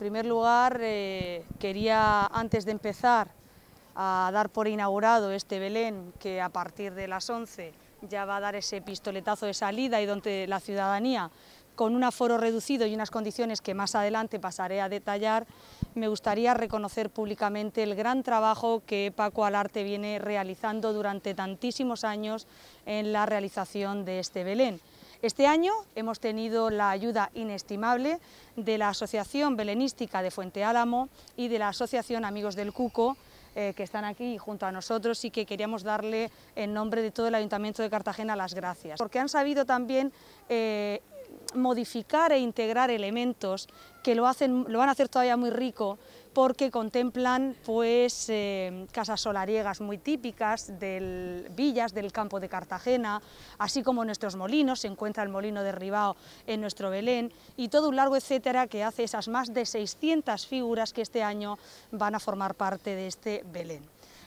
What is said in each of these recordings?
En primer lugar, eh, quería, antes de empezar, a dar por inaugurado este Belén, que a partir de las 11 ya va a dar ese pistoletazo de salida y donde la ciudadanía, con un aforo reducido y unas condiciones que más adelante pasaré a detallar, me gustaría reconocer públicamente el gran trabajo que Paco Alarte viene realizando durante tantísimos años en la realización de este Belén. Este año hemos tenido la ayuda inestimable de la Asociación Belenística de Fuente Álamo y de la Asociación Amigos del Cuco, eh, que están aquí junto a nosotros y que queríamos darle en nombre de todo el Ayuntamiento de Cartagena las gracias, porque han sabido también eh, modificar e integrar elementos que lo, hacen, lo van a hacer todavía muy rico porque contemplan pues, eh, casas solariegas muy típicas, de villas del campo de Cartagena, así como nuestros molinos, se encuentra el molino de Ribao en nuestro Belén, y todo un largo etcétera que hace esas más de 600 figuras que este año van a formar parte de este Belén.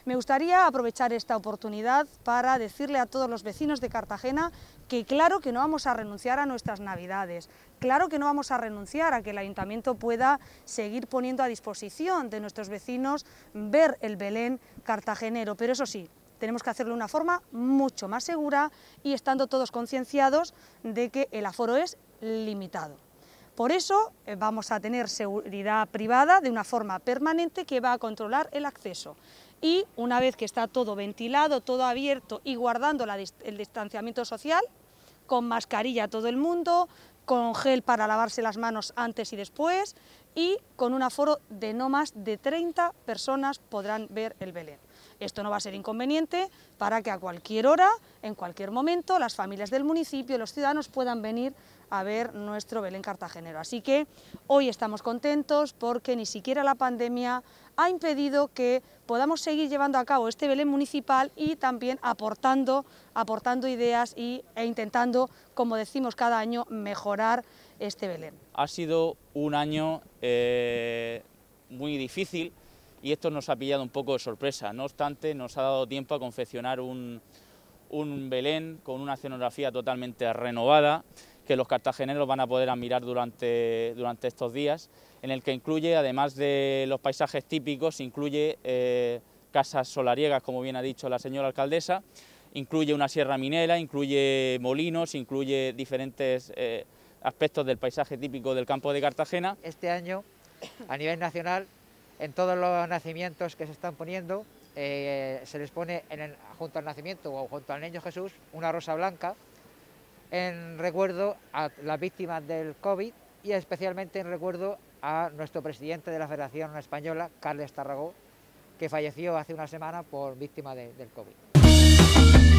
Me gustaría aprovechar esta oportunidad para decirle a todos los vecinos de Cartagena que claro que no vamos a renunciar a nuestras Navidades, claro que no vamos a renunciar a que el Ayuntamiento pueda seguir poniendo a disposición de nuestros vecinos ver el Belén cartagenero, pero eso sí, tenemos que hacerlo de una forma mucho más segura y estando todos concienciados de que el aforo es limitado. Por eso eh, vamos a tener seguridad privada de una forma permanente que va a controlar el acceso. Y una vez que está todo ventilado, todo abierto y guardando el distanciamiento social, con mascarilla todo el mundo, con gel para lavarse las manos antes y después y con un aforo de no más de 30 personas podrán ver el Belén. Esto no va a ser inconveniente para que a cualquier hora, en cualquier momento, las familias del municipio, los ciudadanos puedan venir a ver nuestro Belén cartagenero. Así que hoy estamos contentos porque ni siquiera la pandemia ha impedido que podamos seguir llevando a cabo este Belén municipal y también aportando, aportando ideas e intentando, como decimos cada año, mejorar este Belén. Ha sido un año eh, muy difícil y esto nos ha pillado un poco de sorpresa. No obstante, nos ha dado tiempo a confeccionar un, Belén con una escenografía totalmente renovada que los cartageneros van a poder admirar durante, durante estos días, en el que incluye, además de los paisajes típicos, incluye eh, casas solariegas, como bien ha dicho la señora alcaldesa, incluye una sierra minera, incluye molinos, incluye diferentes eh, aspectos del paisaje típico del campo de Cartagena. Este año, a nivel nacional, en todos los nacimientos que se están poniendo, eh, se les pone junto al nacimiento o junto al niño Jesús una rosa blanca en recuerdo a las víctimas del COVID y especialmente en recuerdo a nuestro presidente de la Federación Española, Carles Tarragó, que falleció hace una semana por víctima del COVID.